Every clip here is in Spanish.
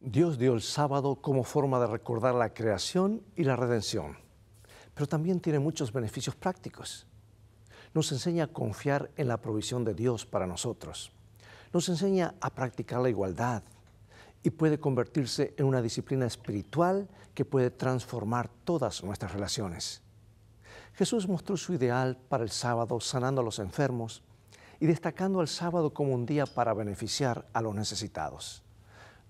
Dios dio el sábado como forma de recordar la creación y la redención, pero también tiene muchos beneficios prácticos. Nos enseña a confiar en la provisión de Dios para nosotros. Nos enseña a practicar la igualdad y puede convertirse en una disciplina espiritual que puede transformar todas nuestras relaciones. Jesús mostró su ideal para el sábado sanando a los enfermos y destacando al sábado como un día para beneficiar a los necesitados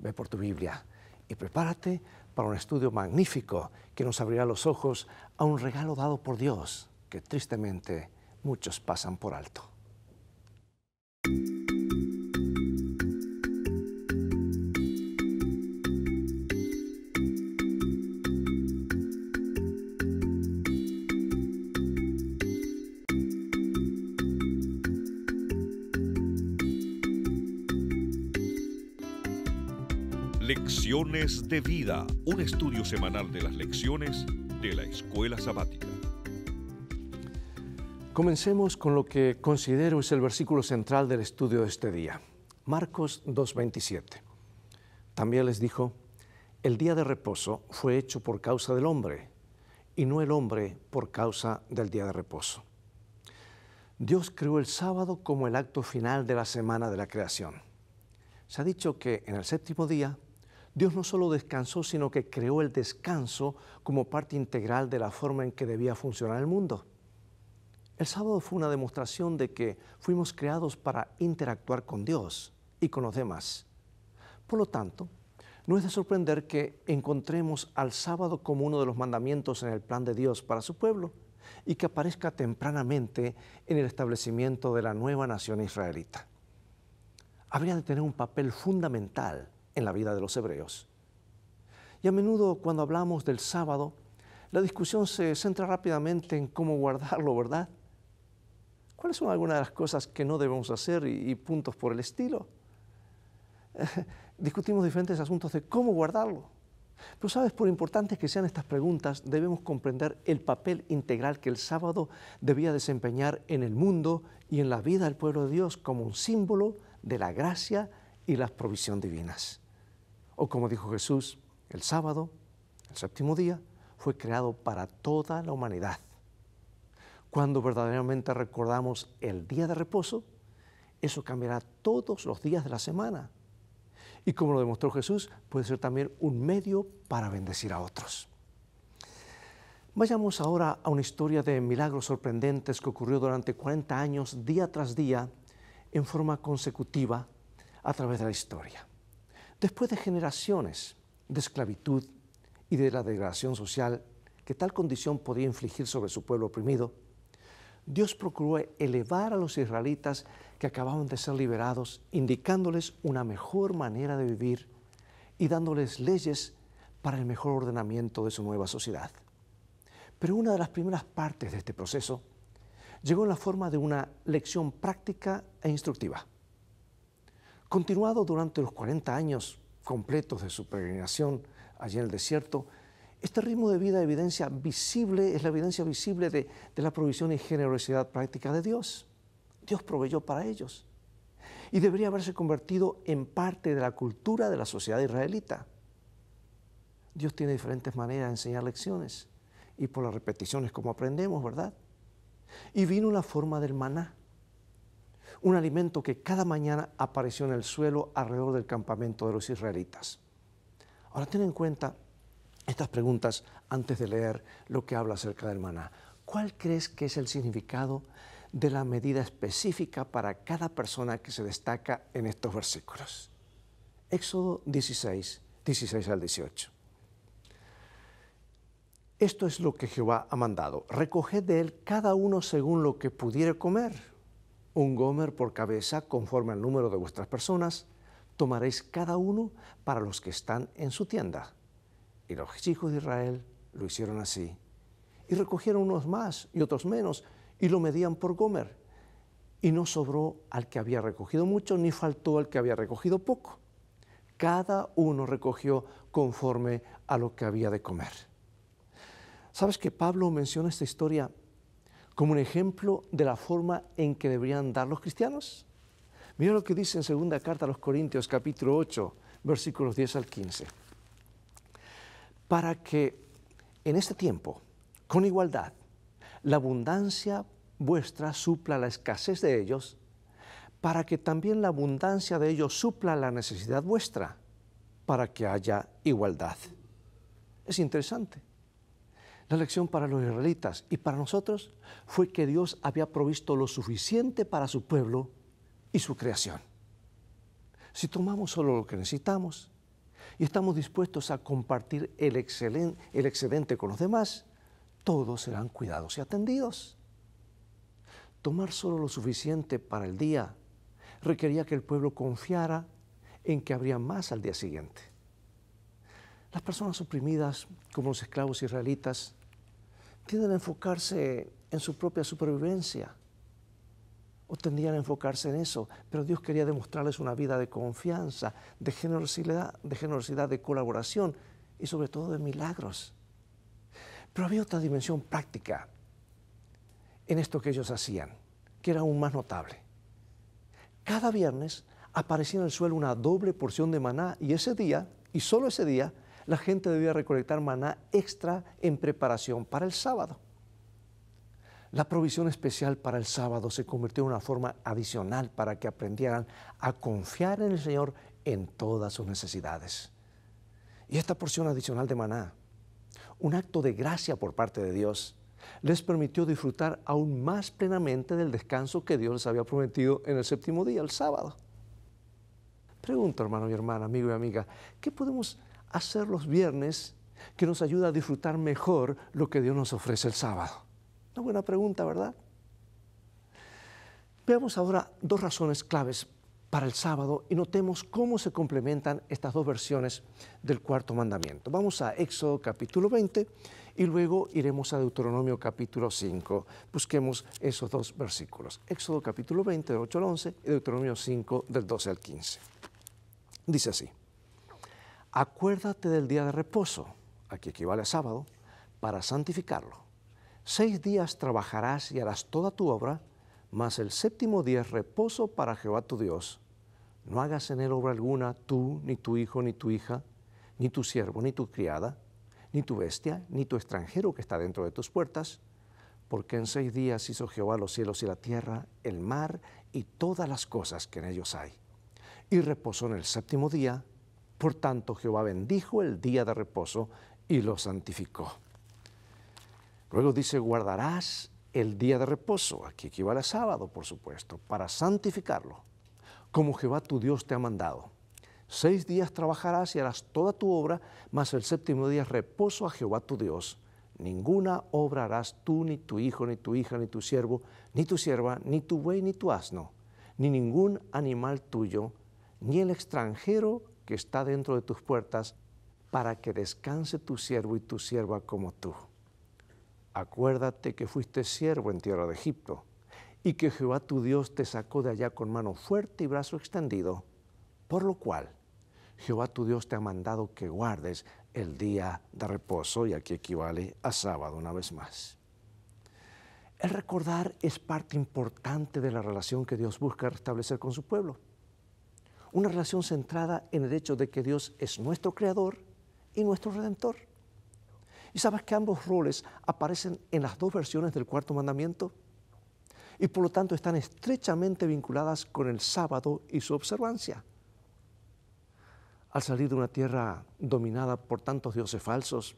ve por tu Biblia y prepárate para un estudio magnífico que nos abrirá los ojos a un regalo dado por Dios que tristemente muchos pasan por alto. Lecciones de Vida, un estudio semanal de las lecciones de la escuela sabática. Comencemos con lo que considero es el versículo central del estudio de este día, Marcos 2.27. También les dijo, el día de reposo fue hecho por causa del hombre y no el hombre por causa del día de reposo. Dios creó el sábado como el acto final de la semana de la creación. Se ha dicho que en el séptimo día Dios no solo descansó, sino que creó el descanso como parte integral de la forma en que debía funcionar el mundo. El sábado fue una demostración de que fuimos creados para interactuar con Dios y con los demás. Por lo tanto, no es de sorprender que encontremos al sábado como uno de los mandamientos en el plan de Dios para su pueblo y que aparezca tempranamente en el establecimiento de la nueva nación israelita. Habría de tener un papel fundamental en la vida de los hebreos. Y a menudo cuando hablamos del sábado, la discusión se centra rápidamente en cómo guardarlo, ¿verdad? ¿Cuáles son algunas de las cosas que no debemos hacer y, puntos por el estilo? discutimos diferentes asuntos de cómo guardarlo. Pero sabes, por importantes que sean estas preguntas, debemos comprender el papel integral que el sábado debía desempeñar en el mundo y en la vida del pueblo de Dios como un símbolo de la gracia y la provisión divinas. O como dijo Jesús, el sábado, el séptimo día, fue creado para toda la humanidad. Cuando verdaderamente recordamos el día de reposo, eso cambiará todos los días de la semana. Y como lo demostró Jesús, puede ser también un medio para bendecir a otros. Vayamos ahora a una historia de milagros sorprendentes que ocurrió durante 40 años, día tras día, en forma consecutiva, a través de la historia. Después de generaciones de esclavitud y de la degradación social que tal condición podía infligir sobre su pueblo oprimido, Dios procuró elevar a los israelitas que acababan de ser liberados, indicándoles una mejor manera de vivir y dándoles leyes para el mejor ordenamiento de su nueva sociedad. Pero una de las primeras partes de este proceso llegó en la forma de una lección práctica e instructiva. Continuado durante los 40 años completos de su peregrinación allí en el desierto, este ritmo de vida evidencia visible, es la evidencia visible de, de la provisión y generosidad práctica de Dios. Dios proveyó para ellos. Y debería haberse convertido en parte de la cultura de la sociedad israelita. Dios tiene diferentes maneras de enseñar lecciones y por las repeticiones como aprendemos, ¿verdad? Y vino la forma del maná un alimento que cada mañana apareció en el suelo alrededor del campamento de los israelitas. Ahora ten en cuenta estas preguntas antes de leer lo que habla acerca del maná. ¿Cuál crees que es el significado de la medida específica para cada persona que se destaca en estos versículos? Éxodo 16, 16 al 18. Esto es lo que Jehová ha mandado. Recoged de él cada uno según lo que pudiera comer un gomer por cabeza conforme al número de vuestras personas, tomaréis cada uno para los que están en su tienda. Y los hijos de Israel lo hicieron así. Y recogieron unos más y otros menos, y lo medían por gomer. Y no sobró al que había recogido mucho, ni faltó al que había recogido poco. Cada uno recogió conforme a lo que había de comer. ¿Sabes que Pablo menciona esta historia como un ejemplo de la forma en que deberían dar los cristianos? Mira lo que dice en segunda carta a los Corintios capítulo 8, versículos 10 al 15. Para que en este tiempo, con igualdad, la abundancia vuestra supla la escasez de ellos, para que también la abundancia de ellos supla la necesidad vuestra, para que haya igualdad. Es interesante. La lección para los israelitas y para nosotros fue que Dios había provisto lo suficiente para su pueblo y su creación. Si tomamos solo lo que necesitamos y estamos dispuestos a compartir el, excedente con los demás, todos serán cuidados y atendidos. Tomar solo lo suficiente para el día requería que el pueblo confiara en que habría más al día siguiente. Las personas oprimidas, como los esclavos israelitas, tienden a enfocarse en su propia supervivencia o tendrían a enfocarse en eso, pero Dios quería demostrarles una vida de confianza, de generosidad, de generosidad, de colaboración y sobre todo de milagros. Pero había otra dimensión práctica en esto que ellos hacían, que era aún más notable. Cada viernes aparecía en el suelo una doble porción de maná y ese día, y solo ese día, la gente debía recolectar maná extra en preparación para el sábado. La provisión especial para el sábado se convirtió en una forma adicional para que aprendieran a confiar en el Señor en todas sus necesidades. Y esta porción adicional de maná, un acto de gracia por parte de Dios, les permitió disfrutar aún más plenamente del descanso que Dios les había prometido en el séptimo día, el sábado. Pregunto, hermano y hermana, amigo y amiga, ¿qué podemos hacer los viernes que nos ayuda a disfrutar mejor lo que Dios nos ofrece el sábado? Una buena pregunta, ¿verdad? Veamos ahora dos razones claves para el sábado y notemos cómo se complementan estas dos versiones del cuarto mandamiento. Vamos a Éxodo capítulo 20 y luego iremos a Deuteronomio capítulo 5. Busquemos esos dos versículos. Éxodo capítulo 20 del 8 al 11 y Deuteronomio 5 del 12 al 15. Dice así acuérdate del día de reposo, aquí equivale a sábado, para santificarlo. Seis días trabajarás y harás toda tu obra, mas el séptimo día es reposo para Jehová tu Dios. No hagas en él obra alguna tú, ni tu hijo, ni tu hija, ni tu siervo, ni tu criada, ni tu bestia, ni tu extranjero que está dentro de tus puertas, porque en seis días hizo Jehová los cielos y la tierra, el mar y todas las cosas que en ellos hay. Y reposó en el séptimo día, por tanto, Jehová bendijo el día de reposo y lo santificó. Luego dice, guardarás el día de reposo, aquí equivale a sábado, por supuesto, para santificarlo, como Jehová tu Dios te ha mandado. Seis días trabajarás y harás toda tu obra, mas el séptimo día reposo a Jehová tu Dios. Ninguna obra harás tú, ni tu hijo, ni tu hija, ni tu siervo, ni tu sierva, ni tu buey, ni tu asno, ni ningún animal tuyo, ni el extranjero que está dentro de tus puertas, para que descanse tu siervo y tu sierva como tú. Acuérdate que fuiste siervo en tierra de Egipto, y que Jehová tu Dios te sacó de allá con mano fuerte y brazo extendido, por lo cual Jehová tu Dios te ha mandado que guardes el día de reposo, y aquí equivale a sábado una vez más. El recordar es parte importante de la relación que Dios busca restablecer con su pueblo una relación centrada en el hecho de que Dios es nuestro creador y nuestro redentor. Y sabes que ambos roles aparecen en las dos versiones del cuarto mandamiento y por lo tanto están estrechamente vinculadas con el sábado y su observancia. Al salir de una tierra dominada por tantos dioses falsos,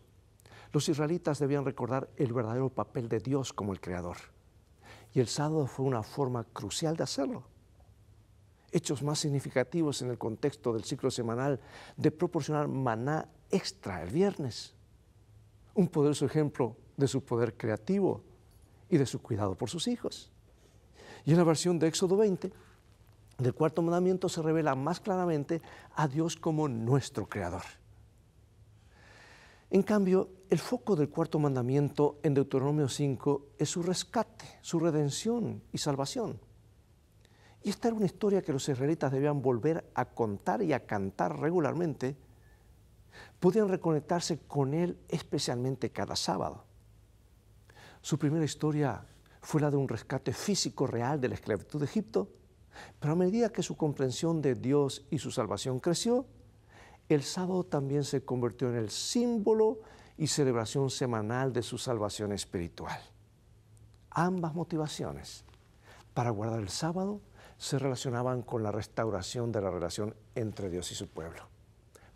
los israelitas debían recordar el verdadero papel de Dios como el creador. Y el sábado fue una forma crucial de hacerlo hechos más significativos en el contexto del ciclo semanal de proporcionar maná extra el viernes. Un poderoso ejemplo de su poder creativo y de su cuidado por sus hijos. Y en la versión de Éxodo 20, del cuarto mandamiento se revela más claramente a Dios como nuestro creador. En cambio, el foco del cuarto mandamiento en Deuteronomio 5 es su rescate, su redención y salvación. Y esta era una historia que los israelitas debían volver a contar y a cantar regularmente. Podían reconectarse con él especialmente cada sábado. Su primera historia fue la de un rescate físico real de la esclavitud de Egipto, pero a medida que su comprensión de Dios y su salvación creció, el sábado también se convirtió en el símbolo y celebración semanal de su salvación espiritual. Ambas motivaciones, para guardar el sábado se relacionaban con la restauración de la relación entre Dios y su pueblo.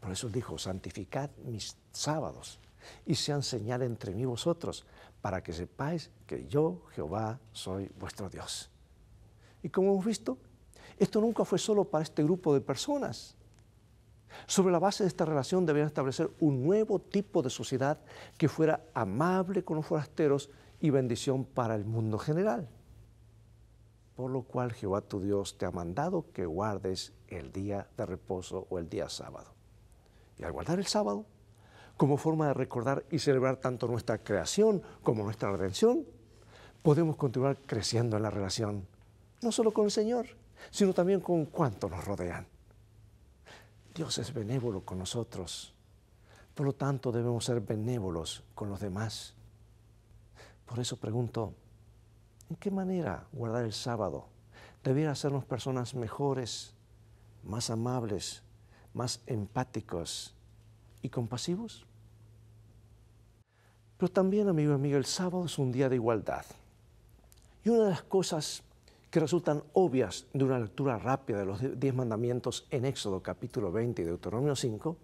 Por eso dijo, santificad mis sábados y sean señal entre mí vosotros, para que sepáis que yo, Jehová, soy vuestro Dios. Y como hemos visto, esto nunca fue solo para este grupo de personas. Sobre la base de esta relación debían establecer un nuevo tipo de sociedad que fuera amable con los forasteros y bendición para el mundo general por lo cual Jehová tu Dios te ha mandado que guardes el día de reposo o el día sábado. Y al guardar el sábado, como forma de recordar y celebrar tanto nuestra creación como nuestra redención, podemos continuar creciendo en la relación, no solo con el Señor, sino también con cuanto nos rodean. Dios es benévolo con nosotros, por lo tanto debemos ser benévolos con los demás. Por eso pregunto, ¿En qué manera guardar el sábado debiera hacernos personas mejores, más amables, más empáticos y compasivos? Pero también, amigo y el sábado es un día de igualdad. Y una de las cosas que resultan obvias de una lectura rápida de los diez mandamientos en Éxodo capítulo 20 y Deuteronomio 5,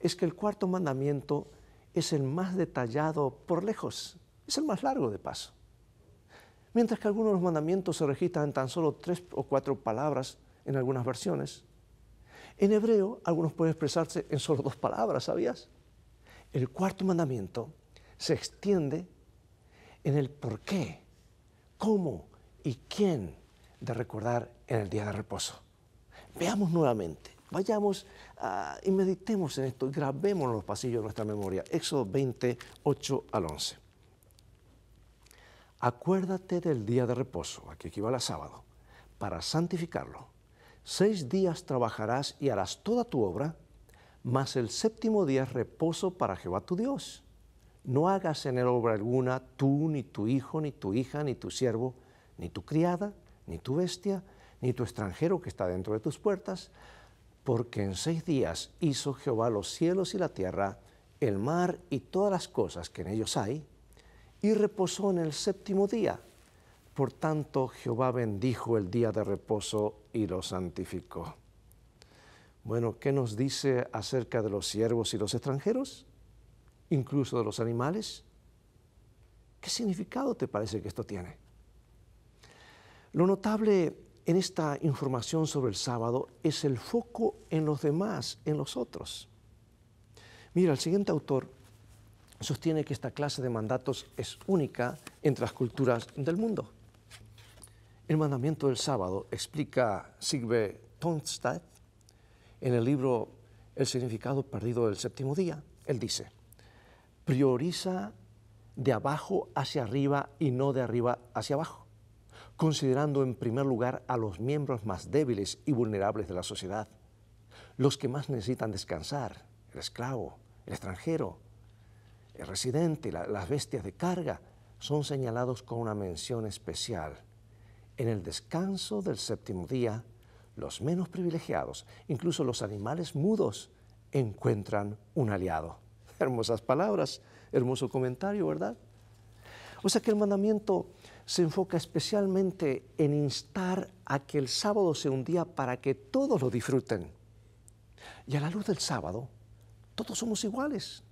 es que el cuarto mandamiento es el más detallado por lejos, es el más largo de paso mientras que algunos de los mandamientos se registran en tan solo tres o cuatro palabras en algunas versiones. En hebreo, algunos pueden expresarse en solo dos palabras, ¿sabías? El cuarto mandamiento se extiende en el por qué, cómo y quién de recordar en el día de reposo. Veamos nuevamente, vayamos ah, y meditemos en esto, grabemos los pasillos de nuestra memoria. Éxodo 28 al 11. Acuérdate del día de reposo, aquí equivale a sábado, para santificarlo. Seis días trabajarás y harás toda tu obra, mas el séptimo día es reposo para Jehová tu Dios. No hagas en él obra alguna tú, ni tu hijo, ni tu hija, ni tu siervo, ni tu criada, ni tu bestia, ni tu extranjero que está dentro de tus puertas, porque en seis días hizo Jehová los cielos y la tierra, el mar y todas las cosas que en ellos hay, y reposó en el séptimo día. Por tanto, Jehová bendijo el día de reposo y lo santificó. Bueno, ¿qué nos dice acerca de los siervos y los extranjeros? Incluso de los animales. ¿Qué significado te parece que esto tiene? Lo notable en esta información sobre el sábado es el foco en los demás, en los otros. Mira, el siguiente autor sostiene que esta clase de mandatos es única entre las culturas del mundo. El mandamiento del sábado, explica Sigve Tonstad en el libro El significado perdido del séptimo día, él dice, prioriza de abajo hacia arriba y no de arriba hacia abajo, considerando en primer lugar a los miembros más débiles y vulnerables de la sociedad, los que más necesitan descansar, el esclavo, el extranjero, el residente, y las bestias de carga, son señalados con una mención especial. En el descanso del séptimo día, los menos privilegiados, incluso los animales mudos, encuentran un aliado. Hermosas palabras, hermoso comentario, ¿verdad? O sea que el mandamiento se enfoca especialmente en instar a que el sábado sea un día para que todos lo disfruten. Y a la luz del sábado, todos somos iguales.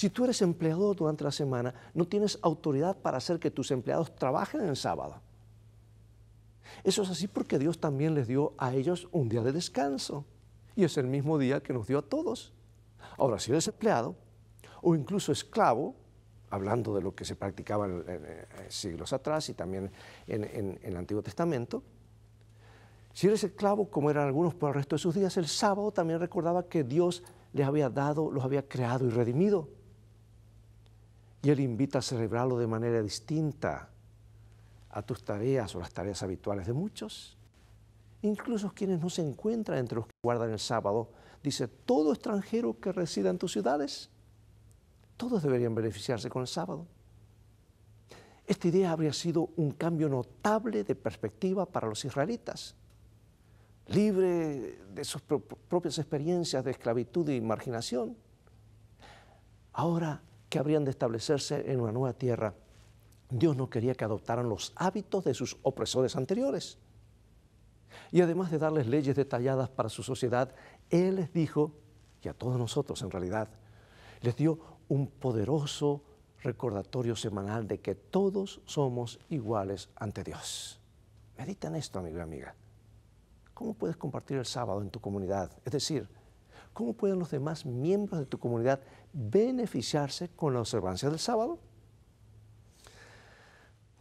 Si tú eres empleado durante la semana, no tienes autoridad para hacer que tus empleados trabajen el sábado. Eso es así porque Dios también les dio a ellos un día de descanso. Y es el mismo día que nos dio a todos. Ahora, si eres empleado o incluso esclavo, hablando de lo que se practicaba eh, siglos atrás y también en, el Antiguo Testamento, si eres esclavo, como eran algunos por el resto de sus días, el sábado también recordaba que Dios les había dado, los había creado y redimido. Y Él invita a celebrarlo de manera distinta a tus tareas o las tareas habituales de muchos. Incluso quienes no se encuentran entre los que guardan el sábado, dice, todo extranjero que resida en tus ciudades, todos deberían beneficiarse con el sábado. Esta idea habría sido un cambio notable de perspectiva para los israelitas, libre de sus propias experiencias de esclavitud y marginación. Ahora que habrían de establecerse en una nueva tierra, Dios no quería que adoptaran los hábitos de sus opresores anteriores. Y además de darles leyes detalladas para su sociedad, Él les dijo, y a todos nosotros en realidad, les dio un poderoso recordatorio semanal de que todos somos iguales ante Dios. Medita en esto, amigo y amiga. ¿Cómo puedes compartir el sábado en tu comunidad? Es decir, ¿cómo pueden los demás miembros de tu comunidad beneficiarse con la observancia del sábado?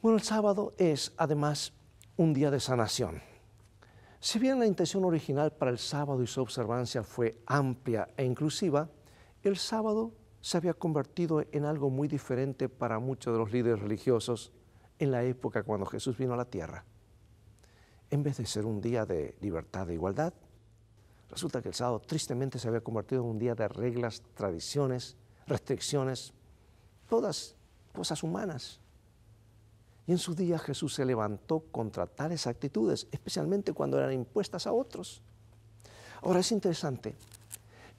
Bueno, el sábado es además un día de sanación. Si bien la intención original para el sábado y su observancia fue amplia e inclusiva, el sábado se había convertido en algo muy diferente para muchos de los líderes religiosos en la época cuando Jesús vino a la tierra. En vez de ser un día de libertad e igualdad, Resulta que el sábado tristemente se había convertido en un día de reglas, tradiciones, restricciones, todas cosas humanas. Y en sus días Jesús se levantó contra tales actitudes, especialmente cuando eran impuestas a otros. Ahora es interesante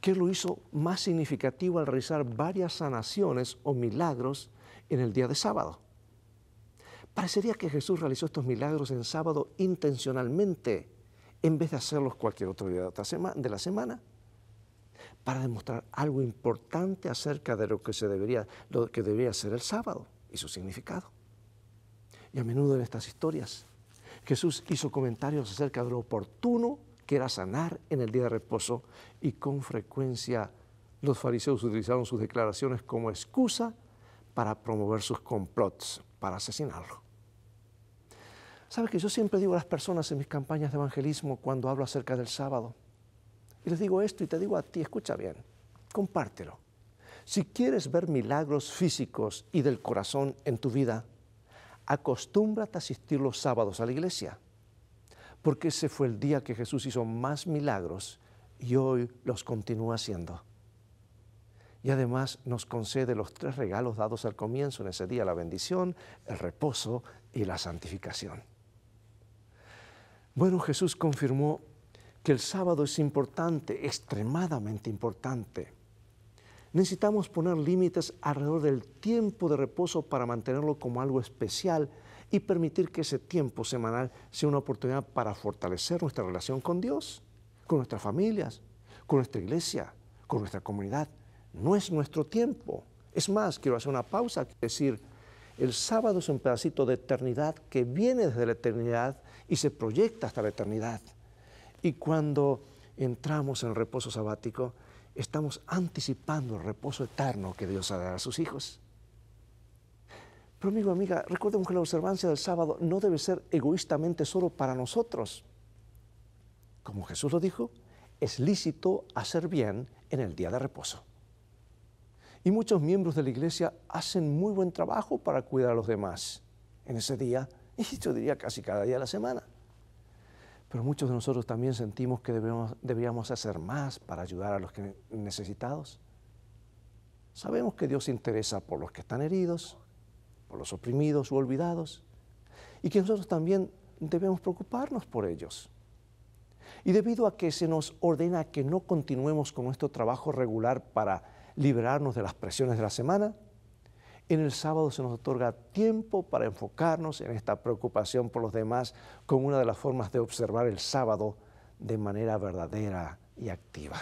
que lo hizo más significativo al realizar varias sanaciones o milagros en el día de sábado. Parecería que Jesús realizó estos milagros en sábado intencionalmente en vez de hacerlos cualquier otro día de la semana, para demostrar algo importante acerca de lo que, se debería, lo que ser el sábado y su significado. Y a menudo en estas historias, Jesús hizo comentarios acerca de lo oportuno que era sanar en el día de reposo y con frecuencia los fariseos utilizaron sus declaraciones como excusa para promover sus complots para asesinarlo. ¿Sabes que yo siempre digo a las personas en mis campañas de evangelismo cuando hablo acerca del sábado? Y les digo esto y te digo a ti, escucha bien, compártelo. Si quieres ver milagros físicos y del corazón en tu vida, acostúmbrate a asistir los sábados a la iglesia, porque ese fue el día que Jesús hizo más milagros y hoy los continúa haciendo. Y además nos concede los tres regalos dados al comienzo en ese día, la bendición, el reposo y la santificación. Bueno, Jesús confirmó que el sábado es importante, extremadamente importante. Necesitamos poner límites alrededor del tiempo de reposo para mantenerlo como algo especial y permitir que ese tiempo semanal sea una oportunidad para fortalecer nuestra relación con Dios, con nuestras familias, con nuestra iglesia, con nuestra comunidad. No es nuestro tiempo. Es más, quiero hacer una pausa, decir, el sábado es un pedacito de eternidad que viene desde la eternidad y se proyecta hasta la eternidad. Y cuando entramos en el reposo sabático, estamos anticipando el reposo eterno que Dios ha dado a sus hijos. Pero amigo, amiga, recordemos que la observancia del sábado no debe ser egoístamente solo para nosotros. Como Jesús lo dijo, es lícito hacer bien en el día de reposo. Y muchos miembros de la iglesia hacen muy buen trabajo para cuidar a los demás en ese día, y yo diría casi cada día de la semana. Pero muchos de nosotros también sentimos que debemos, deberíamos hacer más para ayudar a los necesitados. Sabemos que Dios se interesa por los que están heridos, por los oprimidos u olvidados, y que nosotros también debemos preocuparnos por ellos. Y debido a que se nos ordena que no continuemos con nuestro trabajo regular para liberarnos de las presiones de la semana, en el sábado se nos otorga tiempo para enfocarnos en esta preocupación por los demás como una de las formas de observar el sábado de manera verdadera y activa.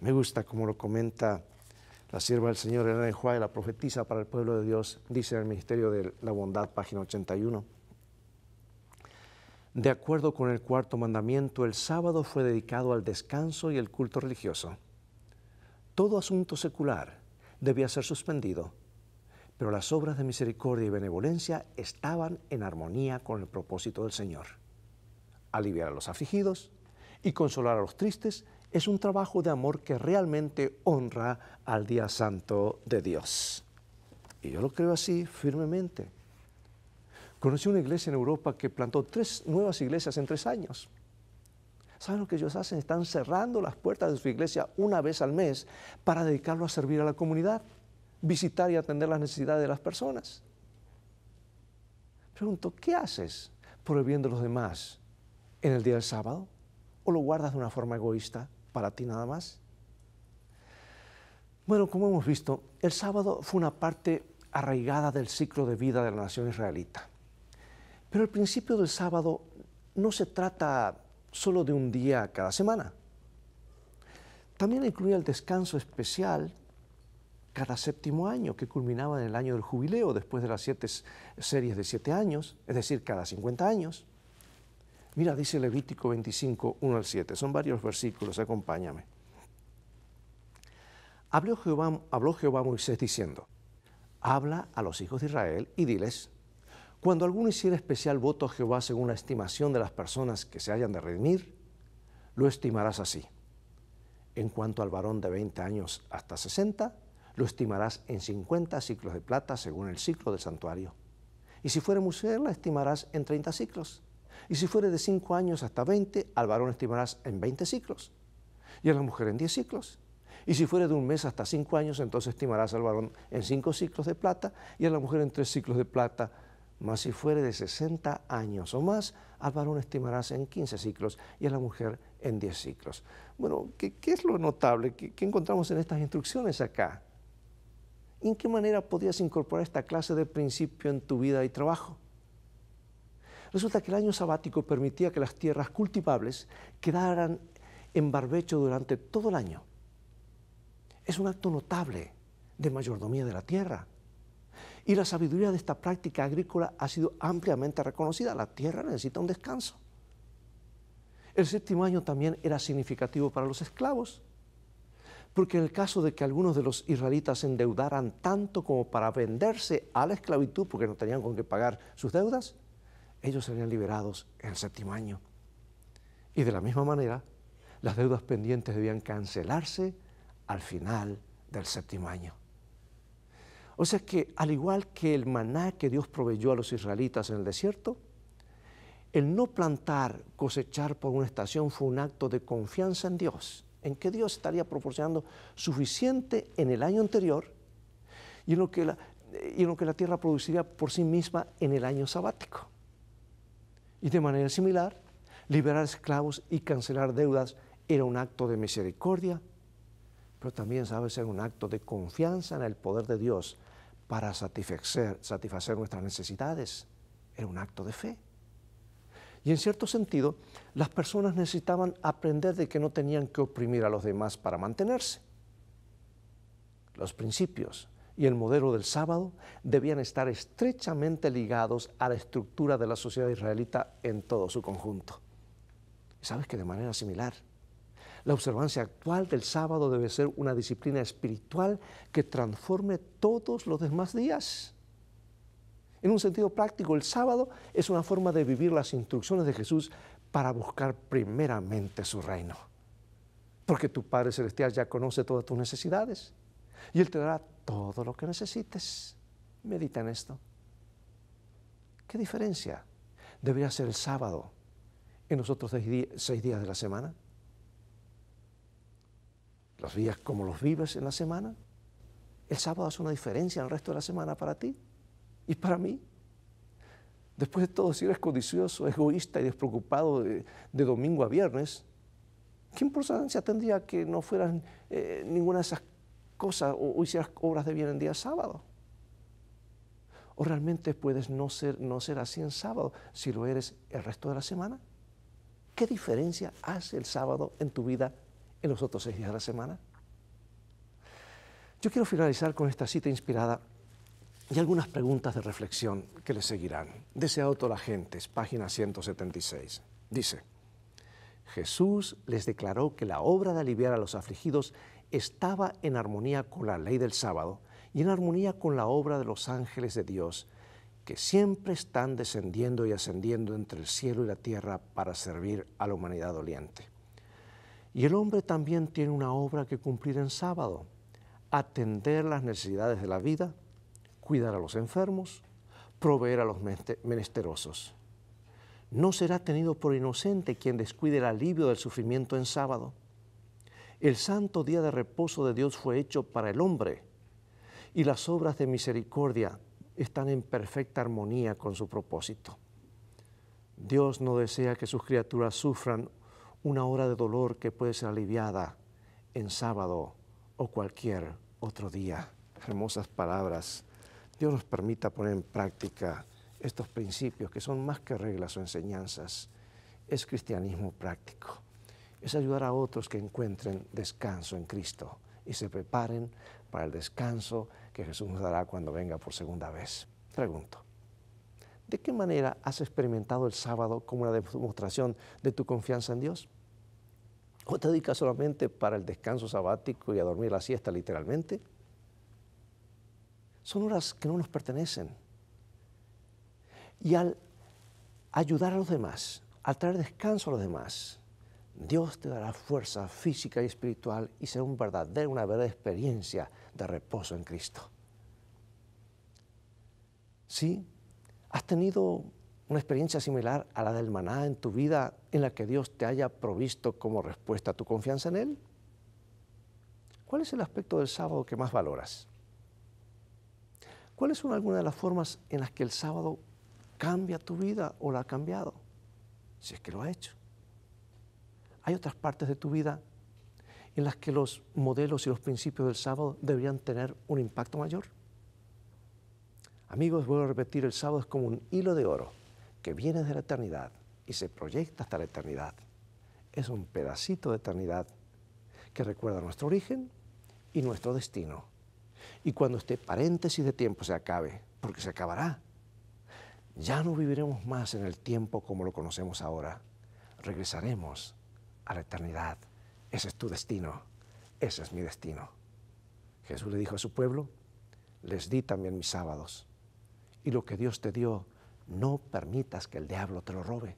Me gusta como lo comenta la sierva del Señor Elena de Juárez, la profetisa para el pueblo de Dios, dice en el Ministerio de la Bondad, página 81. De acuerdo con el cuarto mandamiento, el sábado fue dedicado al descanso y el culto religioso todo asunto secular debía ser suspendido, pero las obras de misericordia y benevolencia estaban en armonía con el propósito del Señor. Aliviar a los afligidos y consolar a los tristes es un trabajo de amor que realmente honra al día santo de Dios. Y yo lo creo así firmemente. Conocí una iglesia en Europa que plantó tres nuevas iglesias en tres años. ¿Saben lo que ellos hacen? Están cerrando las puertas de su iglesia una vez al mes para dedicarlo a servir a la comunidad, visitar y atender las necesidades de las personas. Pregunto, ¿qué haces por el los demás en el día del sábado? ¿O lo guardas de una forma egoísta para ti nada más? Bueno, como hemos visto, el sábado fue una parte arraigada del ciclo de vida de la nación israelita. Pero el principio del sábado no se trata solo de un día cada semana. También incluía el descanso especial cada séptimo año, que culminaba en el año del jubileo, después de las siete series de siete años, es decir, cada 50 años. Mira, dice Levítico 25, 1 al 7, son varios versículos, acompáñame. Habló Jehová, habló Jehová Moisés diciendo, habla a los hijos de Israel y diles, cuando alguno hiciera especial voto a Jehová según la estimación de las personas que se hayan de redimir, lo estimarás así. En cuanto al varón de 20 años hasta 60, lo estimarás en 50 ciclos de plata según el ciclo del santuario. Y si fuere mujer, la estimarás en 30 ciclos. Y si fuere de 5 años hasta 20, al varón estimarás en 20 ciclos. Y a la mujer en 10 ciclos. Y si fuere de un mes hasta 5 años, entonces estimarás al varón en 5 ciclos de plata y a la mujer en 3 ciclos de plata mas si fuere de 60 años o más, al varón estimarás en 15 ciclos y a la mujer en 10 ciclos. Bueno, ¿qué, es lo notable? ¿Qué, ¿Qué, encontramos en estas instrucciones acá? ¿En qué manera podías incorporar esta clase de principio en tu vida y trabajo? Resulta que el año sabático permitía que las tierras cultivables quedaran en barbecho durante todo el año. Es un acto notable de mayordomía de la tierra. Y la sabiduría de esta práctica agrícola ha sido ampliamente reconocida. La tierra necesita un descanso. El séptimo año también era significativo para los esclavos, porque en el caso de que algunos de los israelitas se endeudaran tanto como para venderse a la esclavitud, porque no tenían con qué pagar sus deudas, ellos serían liberados en el séptimo año. Y de la misma manera, las deudas pendientes debían cancelarse al final del séptimo año. O sea que al igual que el maná que Dios proveyó a los israelitas en el desierto, el no plantar, cosechar por una estación fue un acto de confianza en Dios, en que Dios estaría proporcionando suficiente en el año anterior y en lo que la, tierra produciría por sí misma en el año sabático. Y de manera similar, liberar esclavos y cancelar deudas era un acto de misericordia, pero también, sabe ser un acto de confianza en el poder de Dios para satisfacer, satisfacer nuestras necesidades. Era un acto de fe. Y en cierto sentido, las personas necesitaban aprender de que no tenían que oprimir a los demás para mantenerse. Los principios y el modelo del sábado debían estar estrechamente ligados a la estructura de la sociedad israelita en todo su conjunto. ¿Sabes que de manera similar? La observancia actual del sábado debe ser una disciplina espiritual que transforme todos los demás días. En un sentido práctico, el sábado es una forma de vivir las instrucciones de Jesús para buscar primeramente su reino. Porque tu Padre Celestial ya conoce todas tus necesidades y Él te dará todo lo que necesites. Medita en esto. ¿Qué diferencia debería ser el sábado en los otros seis días de la semana? los días como los vives en la semana, el sábado hace una diferencia en el resto de la semana para ti y para mí. Después de todo, si eres codicioso, egoísta y despreocupado de, domingo a viernes, ¿qué importancia tendría que no fueras eh, ninguna de esas cosas o, hicieras obras de bien en día sábado? ¿O realmente puedes no ser, no ser así en sábado si lo eres el resto de la semana? ¿Qué diferencia hace el sábado en tu vida en los otros seis días de la semana. Yo quiero finalizar con esta cita inspirada y algunas preguntas de reflexión que le seguirán. Deseado toda la gente, página 176. Dice, Jesús les declaró que la obra de aliviar a los afligidos estaba en armonía con la ley del sábado y en armonía con la obra de los ángeles de Dios, que siempre están descendiendo y ascendiendo entre el cielo y la tierra para servir a la humanidad doliente. Y el hombre también tiene una obra que cumplir en sábado, atender las necesidades de la vida, cuidar a los enfermos, proveer a los menesterosos. No será tenido por inocente quien descuide el alivio del sufrimiento en sábado. El santo día de reposo de Dios fue hecho para el hombre y las obras de misericordia están en perfecta armonía con su propósito. Dios no desea que sus criaturas sufran una hora de dolor que puede ser aliviada en sábado o cualquier otro día. Hermosas palabras. Dios nos permita poner en práctica estos principios que son más que reglas o enseñanzas. Es cristianismo práctico. Es ayudar a otros que encuentren descanso en Cristo y se preparen para el descanso que Jesús nos dará cuando venga por segunda vez. Pregunto, ¿De qué manera has experimentado el sábado como una demostración de tu confianza en Dios? ¿O te dedicas solamente para el descanso sabático y a dormir la siesta literalmente? Son horas que no nos pertenecen. Y al ayudar a los demás, al traer descanso a los demás, Dios te dará fuerza física y espiritual y será un una verdadera experiencia de reposo en Cristo. Sí, ¿Has tenido una experiencia similar a la del maná en tu vida en la que Dios te haya provisto como respuesta a tu confianza en Él? ¿Cuál es el aspecto del sábado que más valoras? ¿Cuáles son algunas de las formas en las que el sábado cambia tu vida o la ha cambiado? Si es que lo ha hecho. Hay otras partes de tu vida en las que los modelos y los principios del sábado deberían tener un impacto mayor. Amigos, vuelvo a repetir, el sábado es como un hilo de oro que viene de la eternidad y se proyecta hasta la eternidad. Es un pedacito de eternidad que recuerda nuestro origen y nuestro destino. Y cuando este paréntesis de tiempo se acabe, porque se acabará, ya no viviremos más en el tiempo como lo conocemos ahora. Regresaremos a la eternidad. Ese es tu destino. Ese es mi destino. Jesús le dijo a su pueblo, les di también mis sábados y lo que Dios te dio, no permitas que el diablo te lo robe.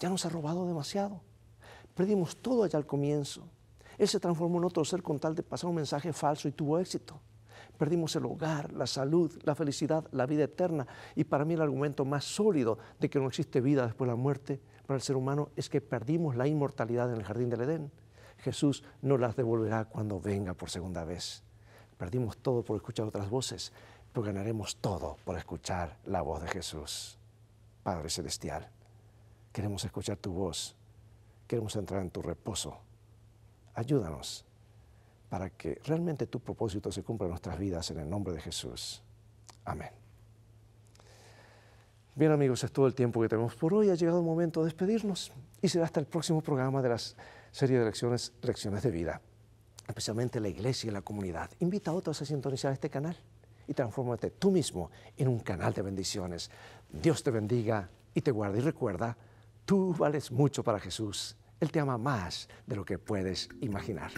Ya nos ha robado demasiado. Perdimos todo allá al comienzo. Él se transformó en otro ser con tal de pasar un mensaje falso y tuvo éxito. Perdimos el hogar, la salud, la felicidad, la vida eterna. Y para mí el argumento más sólido de que no existe vida después de la muerte para el ser humano es que perdimos la inmortalidad en el jardín del Edén. Jesús no las devolverá cuando venga por segunda vez. Perdimos todo por escuchar otras voces pues ganaremos todo por escuchar la voz de Jesús. Padre Celestial, queremos escuchar tu voz, queremos entrar en tu reposo. Ayúdanos para que realmente tu propósito se cumpla en nuestras vidas en el nombre de Jesús. Amén. Bien amigos, es todo el tiempo que tenemos por hoy. Ha llegado el momento de despedirnos y será hasta el próximo programa de la serie de lecciones, lecciones de vida, especialmente la iglesia y la comunidad. Invita a otros a sintonizar este canal y transfórmate tú mismo en un canal de bendiciones. Dios te bendiga y te guarde. Y recuerda, tú vales mucho para Jesús. Él te ama más de lo que puedes imaginar.